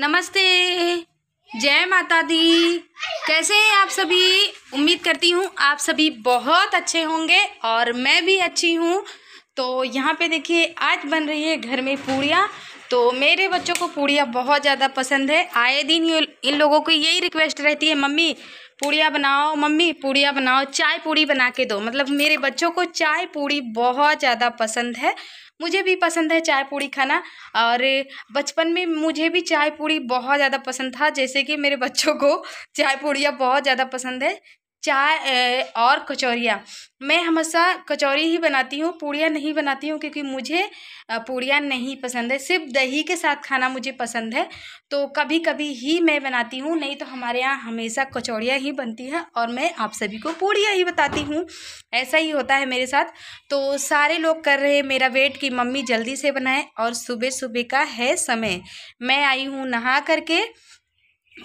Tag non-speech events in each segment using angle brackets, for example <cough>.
नमस्ते जय माता दी कैसे हैं आप सभी उम्मीद करती हूँ आप सभी बहुत अच्छे होंगे और मैं भी अच्छी हूँ तो यहाँ पे देखिए आज बन रही है घर में पूड़ियाँ तो मेरे बच्चों को पूड़ियाँ बहुत ज़्यादा पसंद है आए दिन इन लोगों को यही रिक्वेस्ट रहती है मम्मी पूड़िया बनाओ मम्मी पूड़िया बनाओ चाय पूड़ी बना के दो मतलब मेरे बच्चों को चाय पूड़ी बहुत ज़्यादा पसंद है मुझे भी पसंद है चाय पूड़ी खाना और बचपन में मुझे भी चाय पूड़ी बहुत ज़्यादा पसंद था जैसे कि मेरे बच्चों को चाय पूड़िया बहुत ज़्यादा पसंद है चाय और कचौरियाँ मैं हमेशा कचौरी ही बनाती हूँ पूड़ियाँ नहीं बनाती हूँ क्योंकि मुझे पूड़ियाँ नहीं पसंद है सिर्फ दही के साथ खाना मुझे पसंद है तो कभी कभी ही मैं बनाती हूँ नहीं तो हमारे यहाँ हमेशा कचौड़ियाँ ही बनती हैं और मैं आप सभी को पूड़ियाँ ही बताती हूँ ऐसा ही होता है मेरे साथ तो सारे लोग कर रहे मेरा वेट कि मम्मी जल्दी से बनाएँ और सुबह सुबह का है समय मैं आई हूँ नहा करके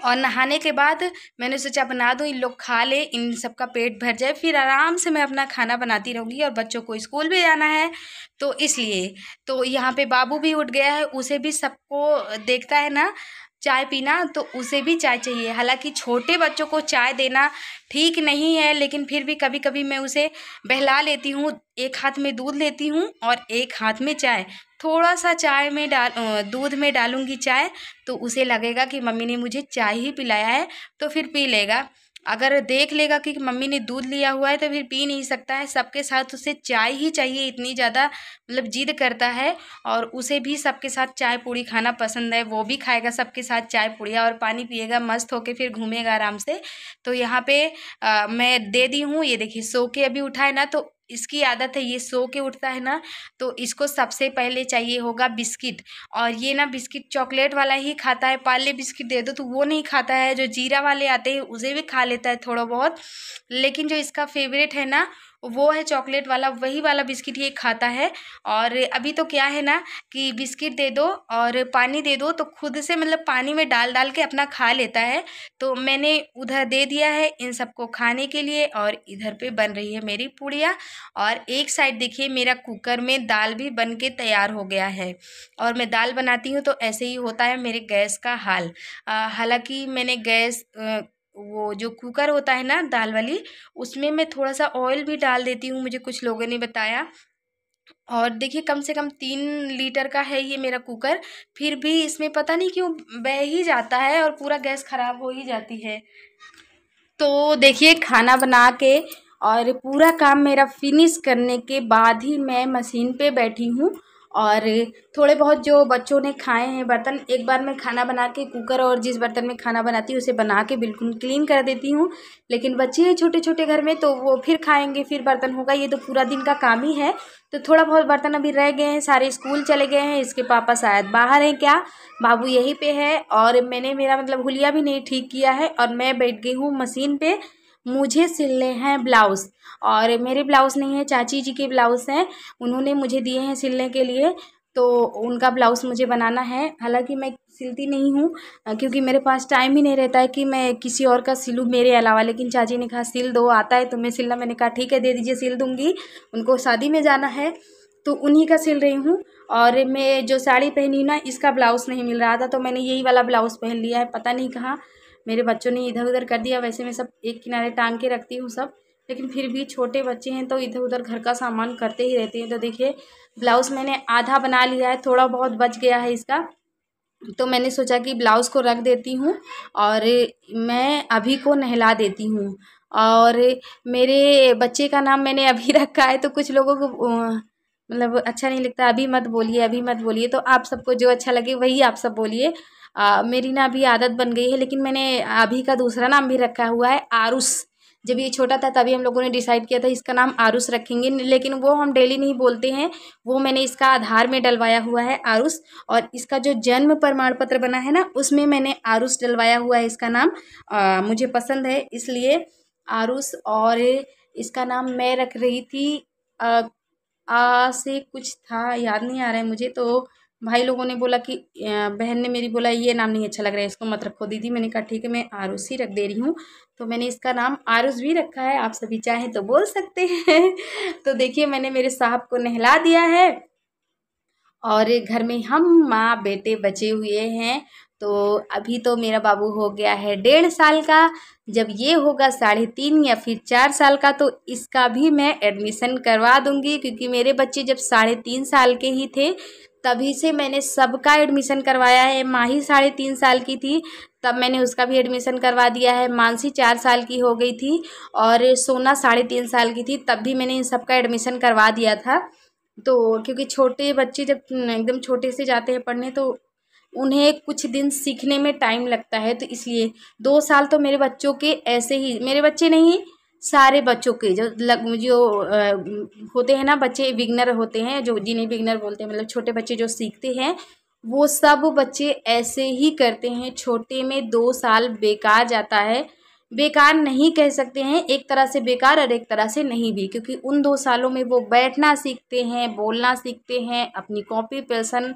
और नहाने के बाद मैंने सोचा बना दूँ इन लोग खा ले इन सबका पेट भर जाए फिर आराम से मैं अपना खाना बनाती रहूँगी और बच्चों को स्कूल भी जाना है तो इसलिए तो यहाँ पे बाबू भी उठ गया है उसे भी सबको देखता है ना चाय पीना तो उसे भी चाय चाहिए हालांकि छोटे बच्चों को चाय देना ठीक नहीं है लेकिन फिर भी कभी कभी मैं उसे बहला लेती हूँ एक हाथ में दूध लेती हूँ और एक हाथ में चाय थोड़ा सा चाय में डाल दूध में डालूँगी चाय तो उसे लगेगा कि मम्मी ने मुझे चाय ही पिलाया है तो फिर पी लेगा अगर देख लेगा कि मम्मी ने दूध लिया हुआ है तो फिर पी नहीं सकता है सबके साथ उसे चाय ही चाहिए इतनी ज़्यादा मतलब जिद करता है और उसे भी सबके साथ चाय पूड़ी खाना पसंद है वो भी खाएगा सबके साथ चाय पूड़ी और पानी पिएगा मस्त होके फिर घूमेगा आराम से तो यहाँ पे आ, मैं दे दी हूँ ये देखिए सो के अभी उठाए ना तो इसकी आदत है ये सो के उठता है ना तो इसको सबसे पहले चाहिए होगा बिस्किट और ये ना बिस्किट चॉकलेट वाला ही खाता है पाले बिस्किट दे दो तो वो नहीं खाता है जो जीरा वाले आते हैं उसे भी खा लेता है थोड़ा बहुत लेकिन जो इसका फेवरेट है ना वो है चॉकलेट वाला वही वाला बिस्किट ये खाता है और अभी तो क्या है ना कि बिस्किट दे दो और पानी दे दो तो खुद से मतलब पानी में डाल डाल के अपना खा लेता है तो मैंने उधर दे दिया है इन सबको खाने के लिए और इधर पे बन रही है मेरी पूड़िया और एक साइड देखिए मेरा कुकर में दाल भी बन के तैयार हो गया है और मैं दाल बनाती हूँ तो ऐसे ही होता है मेरे गैस का हाल हालाँकि मैंने गैस वो जो कुकर होता है ना दाल वाली उसमें मैं थोड़ा सा ऑयल भी डाल देती हूँ मुझे कुछ लोगों ने बताया और देखिए कम से कम तीन लीटर का है ये मेरा कुकर फिर भी इसमें पता नहीं क्यों बह ही जाता है और पूरा गैस ख़राब हो ही जाती है तो देखिए खाना बना के और पूरा काम मेरा फिनिश करने के बाद ही मैं मशीन पे बैठी हूँ और थोड़े बहुत जो बच्चों ने खाए हैं बर्तन एक बार मैं खाना बना के कुकर और जिस बर्तन में खाना बनाती हूँ उसे बना के बिल्कुल क्लीन कर देती हूँ लेकिन बच्चे हैं छोटे छोटे घर में तो वो फिर खाएंगे फिर बर्तन होगा ये तो पूरा दिन का काम ही है तो थोड़ा बहुत बर्तन अभी रह गए हैं सारे स्कूल चले गए हैं इसके पापा शायद बाहर हैं क्या बाबू यहीं पर है और मैंने मेरा मतलब हुलिया भी नहीं ठीक किया है और मैं बैठ गई हूँ मशीन पर मुझे सिलने हैं ब्लाउज़ और मेरे ब्लाउज़ नहीं है चाची जी के ब्लाउज़ हैं उन्होंने मुझे दिए हैं सिलने के लिए तो उनका ब्लाउज़ मुझे बनाना है हालांकि मैं सिलती नहीं हूँ क्योंकि मेरे पास टाइम ही नहीं रहता है कि मैं किसी और का सिलूँ मेरे अलावा लेकिन चाची ने कहा सिल दो आता है तुम्हें सिलना मैंने कहा ठीक है दे दीजिए सिल दूँगी उनको शादी में जाना है तो उन्हीं का सिल रही हूँ और मैं जो साड़ी पहनी ना इसका ब्लाउज़ नहीं मिल रहा था तो मैंने यही वाला ब्लाउज़ पहन लिया है पता नहीं कहाँ मेरे बच्चों ने इधर उधर कर दिया वैसे मैं सब एक किनारे टांग के रखती हूँ सब लेकिन फिर भी छोटे बच्चे हैं तो इधर उधर घर का सामान करते ही रहते हैं तो देखिए ब्लाउज़ मैंने आधा बना लिया है थोड़ा बहुत बच गया है इसका तो मैंने सोचा कि ब्लाउज़ को रख देती हूँ और मैं अभी को नहला देती हूँ और मेरे बच्चे का नाम मैंने अभी <laughs> रखा है तो कुछ लोगों को मतलब अच्छा नहीं लगता अभी मत बोलिए अभी मत बोलिए तो आप सबको जो अच्छा लगे वही आप सब बोलिए मेरी ना अभी आदत बन गई है लेकिन मैंने अभी का दूसरा नाम भी रखा हुआ है आरुष जब ये छोटा था तभी हम लोगों ने डिसाइड किया था इसका नाम आरुष रखेंगे लेकिन वो हम डेली नहीं बोलते हैं वो मैंने इसका आधार में डलवाया हुआ है आरुष और इसका जो जन्म प्रमाण पत्र बना है ना उसमें मैंने आरुष डलवाया हुआ है इसका नाम आ, मुझे पसंद है इसलिए आरुष और इसका नाम मैं रख रही थी आ, आ से कुछ था याद नहीं आ रहा है मुझे तो भाई लोगों ने बोला कि बहन ने मेरी बोला ये नाम नहीं अच्छा लग रहा है इसको मत रखो दीदी मैंने कहा ठीक है मैं आरुष ही रख दे रही हूँ तो मैंने इसका नाम आरुस भी रखा है आप सभी चाहें तो बोल सकते हैं <laughs> तो देखिए मैंने मेरे साहब को नहला दिया है और घर में हम माँ बेटे बचे हुए हैं तो अभी तो मेरा बाबू हो गया है डेढ़ साल का जब ये होगा साढ़े तीन या फिर चार साल का तो इसका भी मैं एडमिशन करवा दूँगी क्योंकि मेरे बच्चे जब साढ़े तीन साल के ही थे तभी से मैंने सबका एडमिशन करवाया है माही साढ़े तीन साल की थी तब मैंने उसका भी एडमिशन करवा दिया है मानसी चार साल की हो गई थी और सोना साढ़े तीन साल की थी तब भी मैंने इन सबका एडमिशन करवा दिया था तो क्योंकि छोटे बच्चे जब एकदम छोटे से जाते हैं पढ़ने तो उन्हें कुछ दिन सीखने में टाइम लगता है तो इसलिए दो साल तो मेरे बच्चों के ऐसे ही मेरे बच्चे नहीं सारे बच्चों के जो लग जो आ, होते हैं ना बच्चे बिगनर होते हैं जो जिन्हें बिगनर बोलते हैं मतलब छोटे बच्चे जो सीखते हैं वो सब बच्चे ऐसे ही करते हैं छोटे में दो साल बेकार जाता है बेकार नहीं कह सकते हैं एक तरह से बेकार और एक तरह से नहीं भी क्योंकि उन दो सालों में वो बैठना सीखते हैं बोलना सीखते हैं अपनी कॉपी पेंसन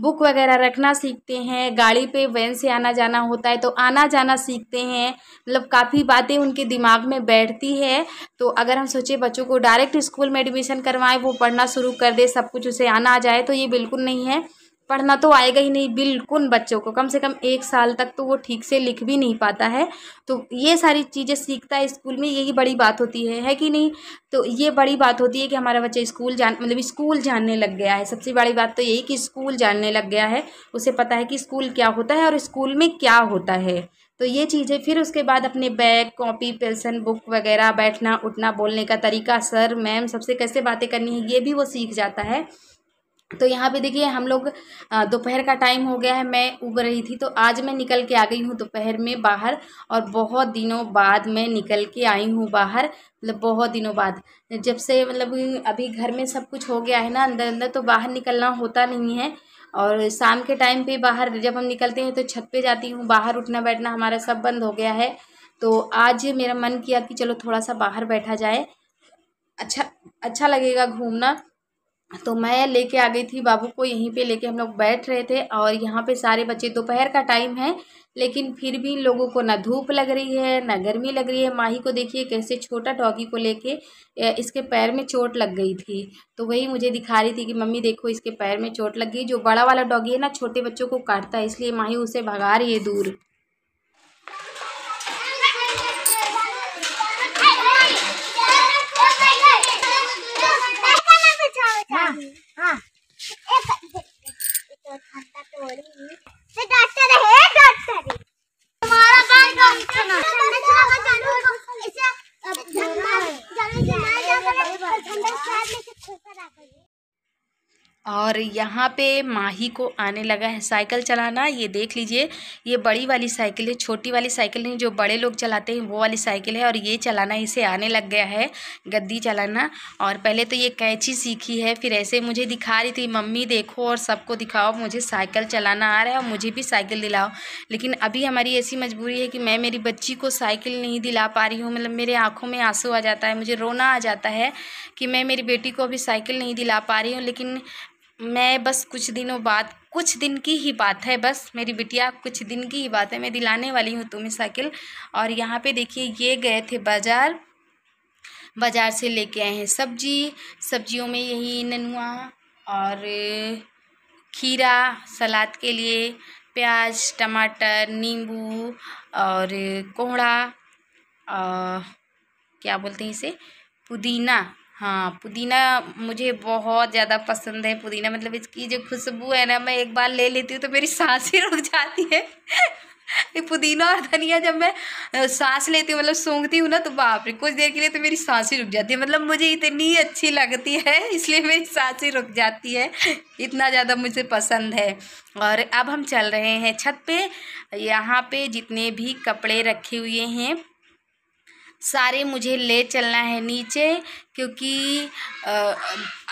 बुक वगैरह रखना सीखते हैं गाड़ी पे वैन से आना जाना होता है तो आना जाना सीखते हैं मतलब काफ़ी बातें उनके दिमाग में बैठती है तो अगर हम सोचे बच्चों को डायरेक्ट स्कूल में एडमिशन करवाएँ वो पढ़ना शुरू कर दे सब कुछ उसे आना आ जाए तो ये बिल्कुल नहीं है पढ़ना तो आएगा ही नहीं बिल्कुल बच्चों को कम से कम एक साल तक तो वो ठीक से लिख भी नहीं पाता है तो ये सारी चीज़ें सीखता है स्कूल में यही बड़ी बात होती है है कि नहीं तो ये बड़ी बात होती है कि हमारा बच्चा स्कूल जान मतलब स्कूल जानने लग गया है सबसे बड़ी बात तो यही कि स्कूल जानने लग गया है उसे पता है कि स्कूल क्या होता है और स्कूल में क्या होता है तो ये चीज़ें फिर उसके बाद अपने बैग कॉपी पेंसन बुक वगैरह बैठना उठना बोलने का तरीका सर मैम सबसे कैसे बातें करनी है ये भी वो सीख जाता है तो यहाँ पे देखिए हम लोग दोपहर का टाइम हो गया है मैं उग रही थी तो आज मैं निकल के आ गई हूँ दोपहर में बाहर और बहुत दिनों बाद मैं निकल के आई हूँ बाहर मतलब बहुत दिनों बाद जब से मतलब अभी घर में सब कुछ हो गया है ना अंदर अंदर तो बाहर निकलना होता नहीं है और शाम के टाइम पे बाहर जब हम निकलते हैं तो छत पे जाती हूँ बाहर उठना बैठना हमारा सब बंद हो गया है तो आज मेरा मन किया कि चलो थोड़ा सा बाहर बैठा जाए अच्छा अच्छा लगेगा घूमना तो मैं लेके आ गई थी बाबू को यहीं पे लेके हम लोग बैठ रहे थे और यहाँ पे सारे बच्चे दोपहर का टाइम है लेकिन फिर भी इन लोगों को ना धूप लग रही है ना गर्मी लग रही है माही को देखिए कैसे छोटा डॉगी को लेके इसके पैर में चोट लग गई थी तो वही मुझे दिखा रही थी कि मम्मी देखो इसके पैर में चोट लग गई जो बड़ा वाला डॉगी है ना छोटे बच्चों को काटता है इसलिए माही उसे भगा रही है दूर डॉक्टर तो है डॉक्टर और यहाँ पे माही को आने लगा है साइकिल चलाना ये देख लीजिए ये बड़ी वाली साइकिल है छोटी वाली साइकिल नहीं जो बड़े लोग चलाते हैं वो वाली साइकिल है और ये चलाना इसे आने लग गया है गद्दी चलाना और पहले तो ये कैंची सीखी है फिर ऐसे मुझे दिखा रही थी मम्मी देखो और सबको दिखाओ मुझे साइकिल चलाना आ रहा है और मुझे भी साइकिल दिलाओ लेकिन अभी हमारी ऐसी मजबूरी है कि मैं मेरी बच्ची को साइकिल नहीं दिला पा रही हूँ मतलब मेरे आँखों में आंसू आ जाता है मुझे रोना आ जाता है कि मैं मेरी बेटी को अभी साइकिल नहीं दिला पा रही हूँ लेकिन मैं बस कुछ दिनों बाद कुछ दिन की ही बात है बस मेरी बिटिया कुछ दिन की ही बात है मैं दिलाने वाली हूँ तुम्हें साइकिल और यहाँ पे देखिए ये गए थे बाज़ार बाज़ार से लेके आए हैं सब्जी सब्जियों में यही ननुआ और खीरा सलाद के लिए प्याज टमाटर नींबू और कोहड़ा क्या बोलते हैं इसे पुदीना हाँ पुदीना मुझे बहुत ज़्यादा पसंद है पुदीना मतलब इसकी जो खुशबू है ना मैं एक बार ले लेती हूँ तो मेरी सांस ही रुक जाती है पुदीना और धनिया जब मैं सांस लेती हूँ मतलब सूंघती हूँ ना तो बाप रे कुछ देर के लिए तो मेरी सांस ही रुक जाती है मतलब मुझे इतनी अच्छी लगती है इसलिए मेरी सांस ही रुक जाती है इतना ज़्यादा मुझे पसंद है और अब हम चल रहे हैं छत पे यहाँ पे जितने भी कपड़े रखे हुए हैं सारे मुझे ले चलना है नीचे क्योंकि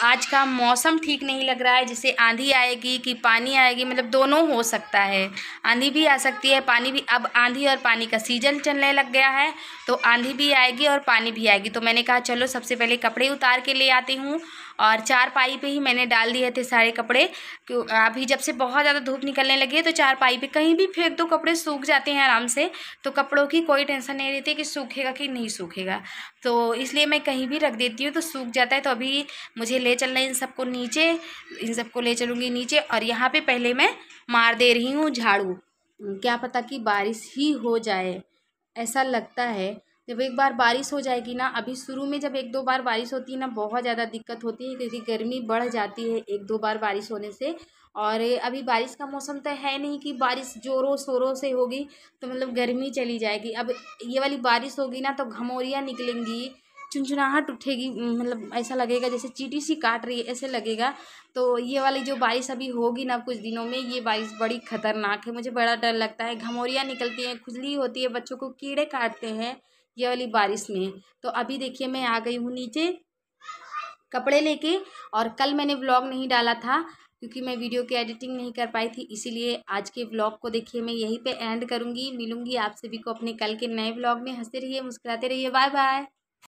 आज का मौसम ठीक नहीं लग रहा है जैसे आंधी आएगी कि पानी आएगी मतलब दोनों हो सकता है आंधी भी आ सकती है पानी भी अब आंधी और पानी का सीजन चलने लग गया है तो आंधी भी आएगी और पानी भी आएगी तो मैंने कहा चलो सबसे पहले कपड़े उतार के ले आती हूँ और चार पाई पे ही मैंने डाल दिए थे सारे कपड़े क्यों अभी जब से बहुत ज़्यादा धूप निकलने लगी है तो चार पाई पे कहीं भी फेंक दो कपड़े सूख जाते हैं आराम से तो कपड़ों की कोई टेंशन नहीं रहती कि सूखेगा कि नहीं सूखेगा तो इसलिए मैं कहीं भी रख दे देती हूँ तो सूख जाता है तो अभी मुझे ले चलना है इन सबको नीचे इन सबको ले चलूँगी नीचे और यहाँ पे पहले मैं मार दे रही हूँ झाड़ू क्या पता कि बारिश ही हो जाए ऐसा लगता है जब एक बार बारिश हो जाएगी ना अभी शुरू में जब एक दो बार बारिश होती है ना बहुत ज़्यादा दिक्कत होती है क्योंकि गर्मी बढ़ जाती है एक दो बार बारिश होने से और अभी बारिश का मौसम तो है नहीं कि बारिश जोरों शोरों से होगी तो मतलब गर्मी चली जाएगी अब ये वाली बारिश होगी ना तो घमोरियाँ निकलेंगी चुनचुनाहट उठेगी मतलब ऐसा लगेगा जैसे चीटी सी काट रही है ऐसे लगेगा तो ये वाली जो बारिश अभी होगी ना कुछ दिनों में ये बारिश बड़ी खतरनाक है मुझे बड़ा डर लगता है घमोरियाँ निकलती हैं खुजली होती है बच्चों को कीड़े काटते हैं ये वाली बारिश में तो अभी देखिए मैं आ गई हूँ नीचे कपड़े लेके और कल मैंने ब्लॉग नहीं डाला था क्योंकि मैं वीडियो की एडिटिंग नहीं कर पाई थी इसीलिए आज के ब्लॉग को देखिए मैं यहीं पे एंड करूँगी मिलूंगी आप सभी को अपने कल के नए ब्लॉग में हंसते रहिए मुस्कुराते रहिए बाय बाय